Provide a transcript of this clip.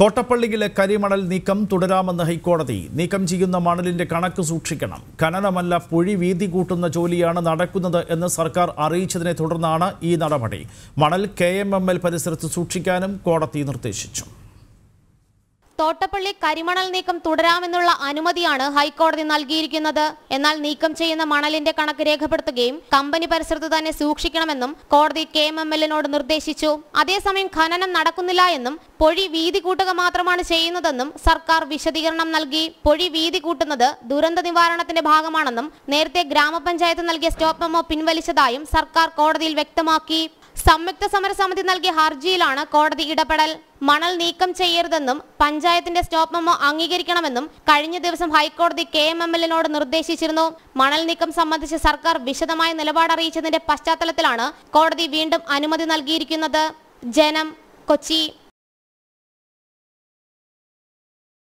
തോട്ടപ്പള്ളിയിലെ കരിമണൽ നീക്കം തുടരാമെന്ന് ഹൈക്കോടതി നീക്കം ചെയ്യുന്ന മണലിന്റെ കണക്ക് സൂക്ഷിക്കണം ഖനനമല്ല പൊഴി വീതി കൂട്ടുന്ന ജോലിയാണ് നടക്കുന്നത് എന്ന് സർക്കാർ അറിയിച്ചതിനെ തുടർന്നാണ് ഈ നടപടി മണൽ കെ പരിസരത്ത് സൂക്ഷിക്കാനും കോടതി നിർദ്ദേശിച്ചു തോട്ടപ്പള്ളി കരിമണൽ നീക്കം തുടരാമെന്നുള്ള അനുമതിയാണ് ഹൈക്കോടതി നൽകിയിരിക്കുന്നത് എന്നാൽ നീക്കം ചെയ്യുന്ന മണലിന്റെ കണക്ക് രേഖപ്പെടുത്തുകയും കമ്പനി പരിസരത്ത് തന്നെ സൂക്ഷിക്കണമെന്നും കോടതി കെ എം എം എല്ലിനോട് നിർദ്ദേശിച്ചു അതേസമയം ഖനനം നടക്കുന്നില്ല എന്നും പൊഴി വീതി കൂട്ടുക മാത്രമാണ് ചെയ്യുന്നതെന്നും സർക്കാർ വിശദീകരണം നൽകി പൊഴി വീതി കൂട്ടുന്നത് ദുരന്ത നിവാരണത്തിന്റെ ഭാഗമാണെന്നും നേരത്തെ ഗ്രാമപഞ്ചായത്ത് നൽകിയ സ്റ്റോപ്പ് മെമ്മോ പിൻവലിച്ചതായും സർക്കാർ കോടതിയിൽ വ്യക്തമാക്കി സംയുക്ത സമരസമിതി നൽകിയ ഹർജിയിലാണ് കോടതി ഇടപെടൽ മണൽ നീക്കം ചെയ്യരുതെന്നും പഞ്ചായത്തിന്റെ സ്റ്റോപ്പ് മെമ്മോ അംഗീകരിക്കണമെന്നും കഴിഞ്ഞ ദിവസം ഹൈക്കോടതി കെ എം എം എല്ലിനോട് നിർദ്ദേശിച്ചിരുന്നു മണൽ നീക്കം സംബന്ധിച്ച് സർക്കാർ വിശദമായ നിലപാട് അറിയിച്ചതിന്റെ പശ്ചാത്തലത്തിലാണ് കോടതി വീണ്ടും അനുമതി നൽകിയിരിക്കുന്നത് ജനം കൊച്ചി